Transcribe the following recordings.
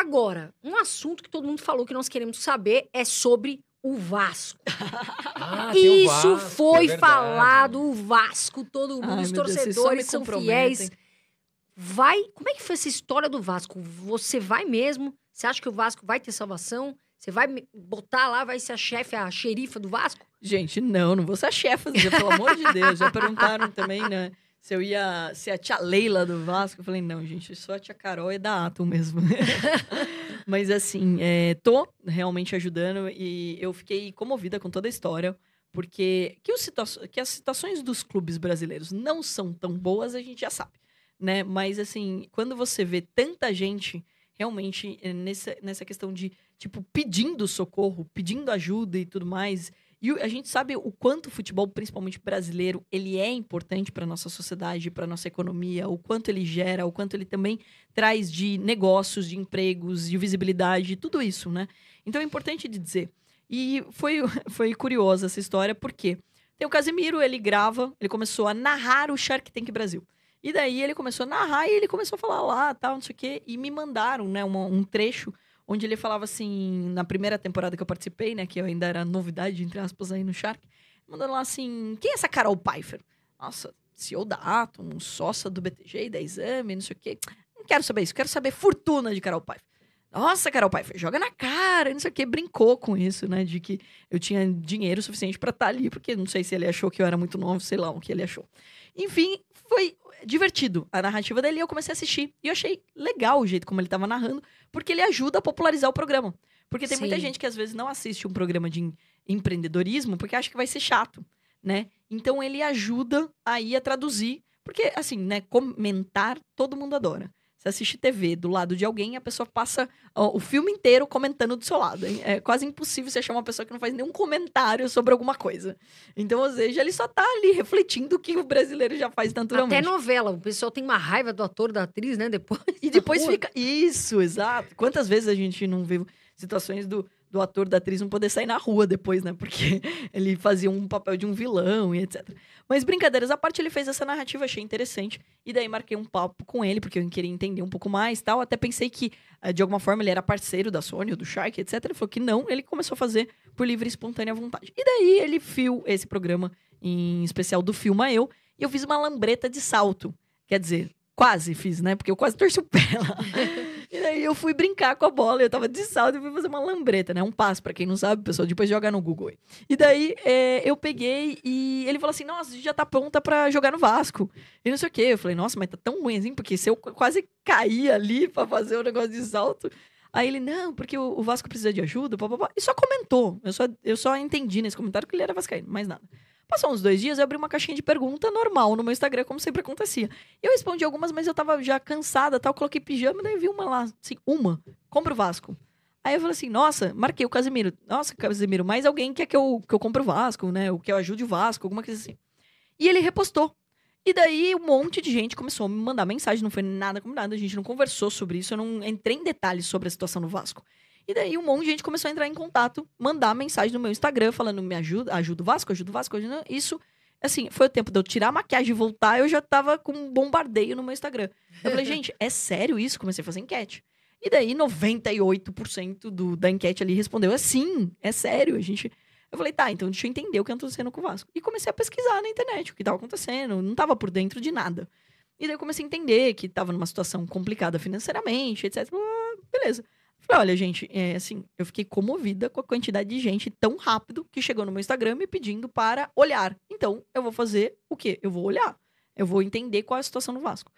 Agora, um assunto que todo mundo falou que nós queremos saber é sobre o Vasco. Ah, Isso Vasco, é foi é falado, o Vasco, todo mundo, os torcedores Deus, são fiéis. Vai. Como é que foi essa história do Vasco? Você vai mesmo? Você acha que o Vasco vai ter salvação? Você vai botar lá, vai ser a chefe, a xerifa do Vasco? Gente, não, não vou ser a chefe pelo amor de Deus. Já perguntaram também, né? se eu ia ser a tia Leila do Vasco, eu falei, não, gente, eu sou a tia Carol e é da Atom mesmo. Mas assim, é, tô realmente ajudando e eu fiquei comovida com toda a história. Porque que, os que as situações dos clubes brasileiros não são tão boas, a gente já sabe, né? Mas assim, quando você vê tanta gente realmente eh, nessa, nessa questão de, tipo, pedindo socorro, pedindo ajuda e tudo mais, e a gente sabe o quanto o futebol, principalmente brasileiro, ele é importante para nossa sociedade, para nossa economia, o quanto ele gera, o quanto ele também traz de negócios, de empregos, de visibilidade, tudo isso, né? Então é importante de dizer. E foi, foi curiosa essa história, porque tem o Casimiro, ele grava, ele começou a narrar o Shark Tank Brasil. E daí ele começou a narrar e ele começou a falar lá, tal, não sei o quê, e me mandaram, né, um trecho onde ele falava assim, na primeira temporada que eu participei, né, que eu ainda era novidade, entre aspas, aí no Shark, mandando lá assim, quem é essa Carol Pfeiffer? Nossa, CEO da Atom, sócia do BTG da Exame, não sei o quê. Não quero saber isso, quero saber fortuna de Carol Pfeiffer. Nossa, Carol pai joga na cara, não sei o que, brincou com isso, né? De que eu tinha dinheiro suficiente para estar tá ali, porque não sei se ele achou que eu era muito novo, sei lá o que ele achou. Enfim, foi divertido a narrativa dele e eu comecei a assistir. E eu achei legal o jeito como ele estava narrando, porque ele ajuda a popularizar o programa. Porque tem Sim. muita gente que às vezes não assiste um programa de empreendedorismo porque acha que vai ser chato, né? Então ele ajuda aí a traduzir, porque assim, né, comentar todo mundo adora. Você assiste TV do lado de alguém e a pessoa passa ó, o filme inteiro comentando do seu lado. Hein? É quase impossível você achar uma pessoa que não faz nenhum comentário sobre alguma coisa. Então, ou seja, ele só tá ali refletindo o que o brasileiro já faz tanto Até novela, o pessoal tem uma raiva do ator, da atriz, né? Depois. E depois fica. Isso, exato. Quantas vezes a gente não vê situações do do ator, da atriz não poder sair na rua depois, né? Porque ele fazia um papel de um vilão e etc. Mas brincadeiras à parte, ele fez essa narrativa, achei interessante. E daí marquei um papo com ele, porque eu queria entender um pouco mais tal. Até pensei que, eh, de alguma forma, ele era parceiro da Sony ou do Shark, etc. Ele falou que não, ele começou a fazer por livre e espontânea vontade. E daí ele viu esse programa, em especial do Filma Eu, e eu fiz uma lambreta de salto. Quer dizer, quase fiz, né? Porque eu quase torci o pé lá. E daí eu fui brincar com a bola, eu tava de salto e fui fazer uma lambreta, né? Um passo, pra quem não sabe, pessoal, depois joga no Google aí. E daí é, eu peguei e ele falou assim: nossa, já tá pronta pra jogar no Vasco. E não sei o quê. Eu falei, nossa, mas tá tão ruim assim porque se eu quase caí ali pra fazer o um negócio de salto. Aí ele, não, porque o, Vasco precisa de ajuda, papapá. E só comentou. Eu só, eu só entendi nesse comentário que ele era vascaíno, mais nada. Passou uns dois dias, eu abri uma caixinha de pergunta normal no meu Instagram, como sempre acontecia. Eu respondi algumas, mas eu tava já cansada, tal, coloquei pijama, daí vi uma lá, assim, uma, compra o Vasco. Aí eu falei assim, nossa, marquei o Casemiro. Nossa, Casemiro, mais alguém quer que eu, que eu compre o Vasco, né? Ou que eu ajude o Vasco, alguma coisa assim. E ele repostou. E daí um monte de gente começou a me mandar mensagem, não foi nada combinado, a gente não conversou sobre isso, eu não entrei em detalhes sobre a situação no Vasco. E daí um monte de gente começou a entrar em contato, mandar mensagem no meu Instagram falando: me ajuda, ajuda o Vasco, ajuda o Vasco. Ajuda... Isso, assim, foi o tempo de eu tirar a maquiagem e voltar, eu já tava com um bombardeio no meu Instagram. Eu falei, gente, é sério isso? Comecei a fazer enquete. E daí 98% do, da enquete ali respondeu: é sim, é sério. A gente. Eu falei, tá, então deixa eu entender o que tá acontecendo com o Vasco. E comecei a pesquisar na internet o que tava acontecendo, não tava por dentro de nada. E daí eu comecei a entender que tava numa situação complicada financeiramente, etc. Beleza. Olha, gente, é, assim, eu fiquei comovida com a quantidade de gente tão rápido que chegou no meu Instagram me pedindo para olhar. Então, eu vou fazer o quê? Eu vou olhar. Eu vou entender qual é a situação do Vasco.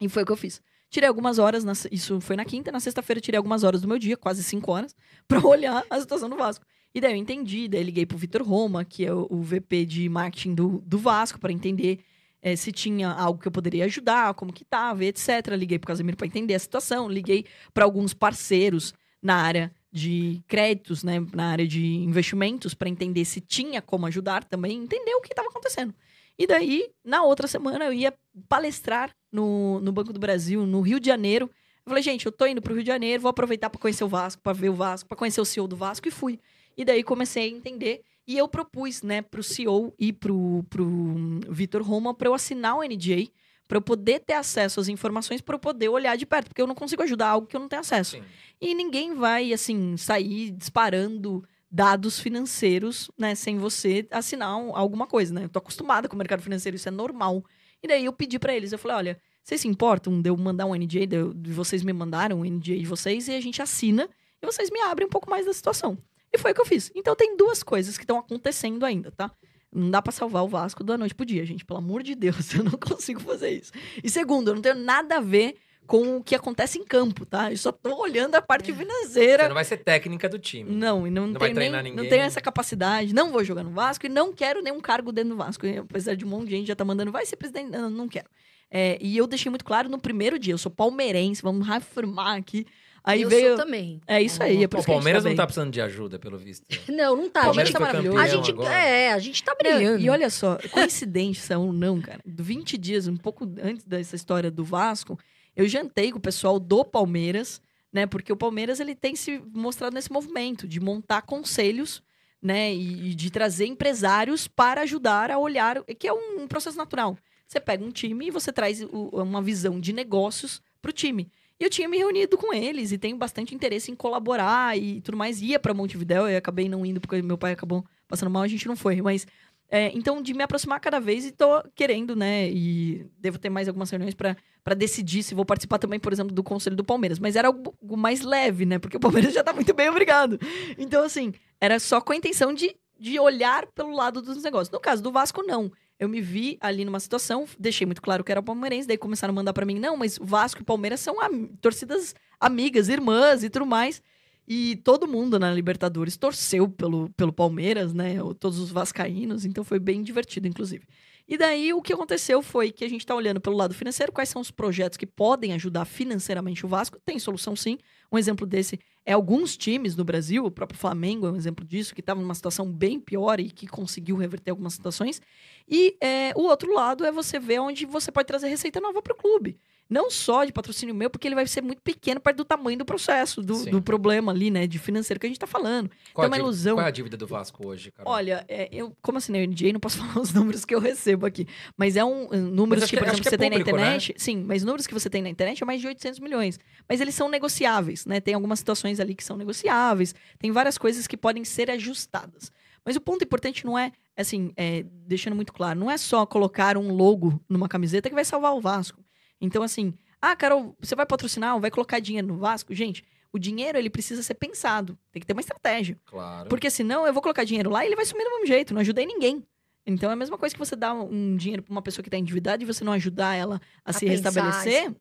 E foi o que eu fiz. Tirei algumas horas, na, isso foi na quinta, na sexta-feira tirei algumas horas do meu dia, quase cinco horas, para olhar a situação do Vasco. E daí eu entendi, daí eu liguei pro Vitor Roma, que é o, o VP de marketing do, do Vasco, para entender é, se tinha algo que eu poderia ajudar, como que tava, etc. Liguei pro Casemiro para entender a situação, liguei para alguns parceiros na área de créditos, né, na área de investimentos, para entender se tinha como ajudar também, entender o que estava acontecendo. E daí, na outra semana, eu ia palestrar no, no Banco do Brasil, no Rio de Janeiro. Eu falei, gente, eu tô indo pro Rio de Janeiro, vou aproveitar para conhecer o Vasco, para ver o Vasco, para conhecer o CEO do Vasco, e fui. E daí comecei a entender e eu propus, né, pro CEO e pro, pro hum, Vitor Roma para eu assinar o NDA, para eu poder ter acesso às informações, para eu poder olhar de perto, porque eu não consigo ajudar algo que eu não tenho acesso. Sim. E ninguém vai, assim, sair disparando dados financeiros, né, sem você assinar alguma coisa, né? Eu tô acostumada com o mercado financeiro, isso é normal. E daí eu pedi para eles, eu falei, olha, vocês se importam de eu mandar um NDA, de, de vocês me mandaram um NDA de vocês e a gente assina e vocês me abrem um pouco mais da situação. E foi o que eu fiz. Então tem duas coisas que estão acontecendo ainda, tá? Não dá para salvar o Vasco da noite pro dia, gente. Pelo amor de Deus, eu não consigo fazer isso. E segundo, eu não tenho nada a ver com o que acontece em campo, tá? Eu só tô olhando a parte é. financeira. Você não vai ser técnica do time. Não, e não, não tenho nem, ninguém. Não tenho essa capacidade, não vou jogar no Vasco e não quero nenhum cargo dentro do Vasco. apesar de um monte de gente já tá mandando, vai ser presidente. Não, não quero. É, e eu deixei muito claro no primeiro dia, eu sou palmeirense, vamos reafirmar aqui. Aí eu veio... sou também. É isso aí. É o Palmeiras tá não tá precisando de ajuda, pelo visto. não, não tá. Palmeiras a gente tá maravilhoso. A gente, agora. é, a gente tá brilhando. e olha só, coincidência ou não, cara. 20 dias, um pouco antes dessa história do Vasco, eu jantei com o pessoal do Palmeiras, né? Porque o Palmeiras ele tem se mostrado nesse movimento de montar conselhos né, e, de trazer empresários para ajudar a olhar, é que é um, processo natural. Você pega um time e você traz uma visão de negócios para o time. E eu tinha me reunido com eles e tenho bastante interesse em colaborar e tudo mais. Ia para Montevidéu, e acabei não indo porque meu pai acabou passando mal, a gente não foi, mas é, então, de me aproximar cada vez e tô querendo, né? E devo ter mais algumas reuniões para decidir se vou participar também, por exemplo, do Conselho do Palmeiras. Mas era algo mais leve, né? Porque o Palmeiras já tá muito bem, obrigado. Então, assim, era só com a intenção de, de olhar pelo lado dos negócios. No caso do Vasco, não. Eu me vi ali numa situação, deixei muito claro que era palmeirense, daí começaram a mandar para mim, não, mas Vasco e Palmeiras são am torcidas amigas, irmãs e tudo mais. E todo mundo na Libertadores torceu pelo, pelo Palmeiras, né? Todos os vascaínos, então foi bem divertido, inclusive. E daí o que aconteceu foi que a gente está olhando pelo lado financeiro, quais são os projetos que podem ajudar financeiramente o Vasco. Tem solução sim. Um exemplo desse é, alguns times no Brasil, o próprio Flamengo é um exemplo disso, que estava numa situação bem pior e que conseguiu reverter algumas situações. E é, o outro lado é você ver onde você pode trazer receita nova para o clube. Não só de patrocínio meu, porque ele vai ser muito pequeno perto do tamanho do processo, do, do problema ali, né? De financeiro que a gente está falando. Qual, então, é uma ilusão. qual é a dívida do Vasco hoje, cara? Olha, é, eu, como assinei o NDA, não posso falar os números que eu recebo aqui. Mas é um. números que, por é, exemplo, que você público, é tem na né? internet. Né? Sim, mas números que você tem na internet é mais de 800 milhões. Mas eles são negociáveis, né? Tem algumas situações ali que são negociáveis, tem várias coisas que podem ser ajustadas. Mas o ponto importante não é, assim, é, deixando muito claro, não é só colocar um logo numa camiseta que vai salvar o Vasco. Então, assim, ah, Carol, você vai patrocinar ou vai colocar dinheiro no Vasco? Gente, o dinheiro ele precisa ser pensado, tem que ter uma estratégia. Claro. Porque senão eu vou colocar dinheiro lá e ele vai sumir do mesmo jeito, não ajudei ninguém. Então é a mesma coisa que você dar um dinheiro para uma pessoa que está endividada e você não ajudar ela a, a se pensar, restabelecer.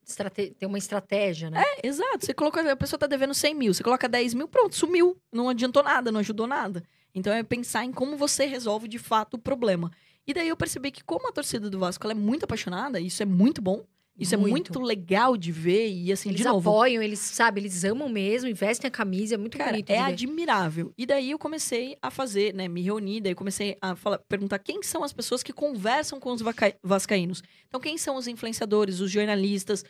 Tem uma estratégia, né? É, exato. Você coloca a pessoa está devendo 100 mil, você coloca 10 mil, pronto, sumiu. Não adiantou nada, não ajudou nada. Então é pensar em como você resolve de fato o problema. E daí eu percebi que, como a torcida do Vasco é muito apaixonada, isso é muito bom, isso é muito. é muito legal de ver e assim, eles de novo... apoiam, eles, sabe, eles amam mesmo, investem a camisa, é muito cara, bonito. é admirável. E daí eu comecei a fazer, né, me reunir, daí comecei a falar, perguntar quem são as pessoas que conversam com os vascaínos. Então, quem são os influenciadores, os jornalistas,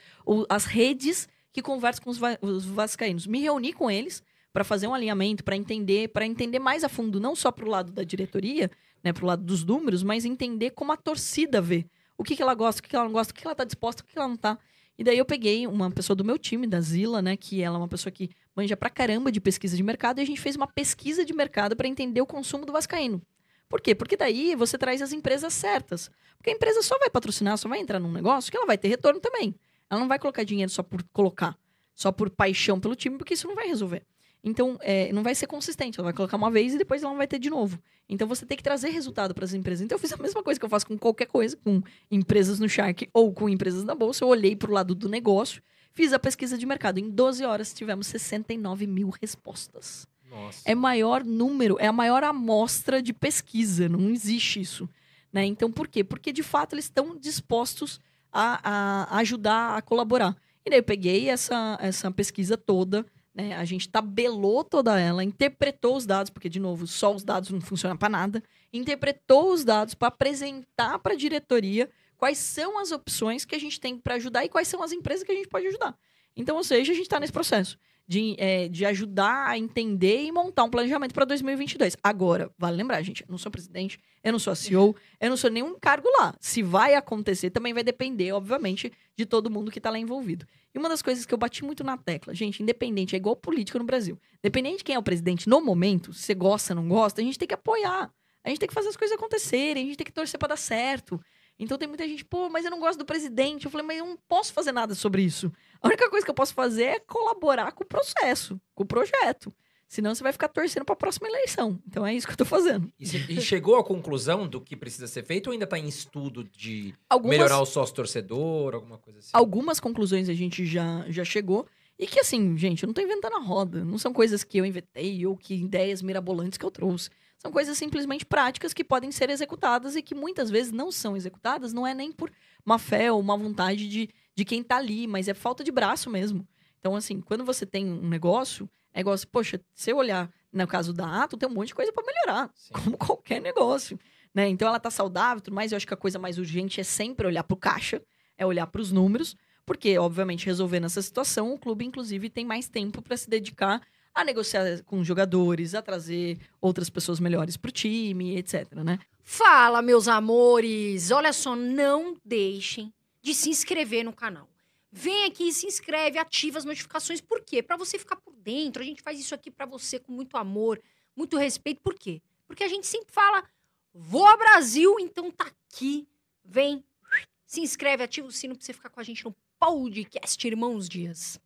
as redes que conversam com os, va os vascaínos. Me reuni com eles para fazer um alinhamento, para entender, para entender mais a fundo, não só pro lado da diretoria, né, pro lado dos números, mas entender como a torcida vê o que, que ela gosta, o que, que ela não gosta, o que, que ela tá disposta, o que, que ela não tá. E daí eu peguei uma pessoa do meu time, da Zila, né? Que ela é uma pessoa que manja pra caramba de pesquisa de mercado, e a gente fez uma pesquisa de mercado para entender o consumo do Vascaíno. Por quê? Porque daí você traz as empresas certas. Porque a empresa só vai patrocinar, só vai entrar num negócio que ela vai ter retorno também. Ela não vai colocar dinheiro só por colocar, só por paixão pelo time, porque isso não vai resolver. Então, é, não vai ser consistente. Ela vai colocar uma vez e depois ela não vai ter de novo. Então, você tem que trazer resultado para as empresas. Então, eu fiz a mesma coisa que eu faço com qualquer coisa, com empresas no Shark ou com empresas na bolsa. Eu olhei para o lado do negócio, fiz a pesquisa de mercado. Em 12 horas, tivemos 69 mil respostas. Nossa. É maior número, é a maior amostra de pesquisa. Não existe isso. Né? Então, por quê? Porque, de fato, eles estão dispostos a, a ajudar, a colaborar. E daí eu peguei essa, essa pesquisa toda, né? A gente tabelou toda ela, interpretou os dados, porque, de novo, só os dados não funcionam para nada. Interpretou os dados para apresentar para a diretoria quais são as opções que a gente tem para ajudar e quais são as empresas que a gente pode ajudar. Então, ou seja, a gente está nesse processo de, é, de ajudar a entender e montar um planejamento para 2022. Agora, vale lembrar, gente, eu não sou presidente, eu não sou a CEO, uhum. eu não sou nenhum cargo lá. Se vai acontecer, também vai depender, obviamente, de todo mundo que está lá envolvido. E uma das coisas que eu bati muito na tecla, gente, independente, é igual político no Brasil. Independente de quem é o presidente no momento, se você gosta ou não gosta, a gente tem que apoiar. A gente tem que fazer as coisas acontecerem, a gente tem que torcer para dar certo. Então tem muita gente, pô, mas eu não gosto do presidente. Eu falei, mas eu não posso fazer nada sobre isso. A única coisa que eu posso fazer é colaborar com o processo, com o projeto. Senão você vai ficar torcendo para a próxima eleição. Então é isso que eu tô fazendo. E, se, e chegou à conclusão do que precisa ser feito ou ainda tá em estudo de algumas, melhorar o sócio torcedor, alguma coisa assim? Algumas conclusões a gente já, já chegou. E que assim, gente, eu não tô inventando a roda. Não são coisas que eu inventei ou que ideias mirabolantes que eu trouxe. São coisas simplesmente práticas que podem ser executadas e que muitas vezes não são executadas, não é nem por má fé ou má vontade de, de quem está ali, mas é falta de braço mesmo. Então, assim, quando você tem um negócio, é igual poxa, se eu olhar no caso da Ato, tem um monte de coisa para melhorar, Sim. como qualquer negócio. Né? Então ela tá saudável, tudo mais. Eu acho que a coisa mais urgente é sempre olhar pro caixa, é olhar para os números, porque obviamente resolvendo essa situação, o clube inclusive tem mais tempo para se dedicar a negociar com jogadores, a trazer outras pessoas melhores para o time, etc, né? Fala, meus amores! Olha só, não deixem de se inscrever no canal. Vem aqui, se inscreve, ativa as notificações. Por quê? Para você ficar por dentro. A gente faz isso aqui para você com muito amor, muito respeito. Por quê? Porque a gente sempre fala, vou Brasil, então tá aqui. Vem, se inscreve, ativa o sino para você ficar com a gente no podcast Irmãos Dias.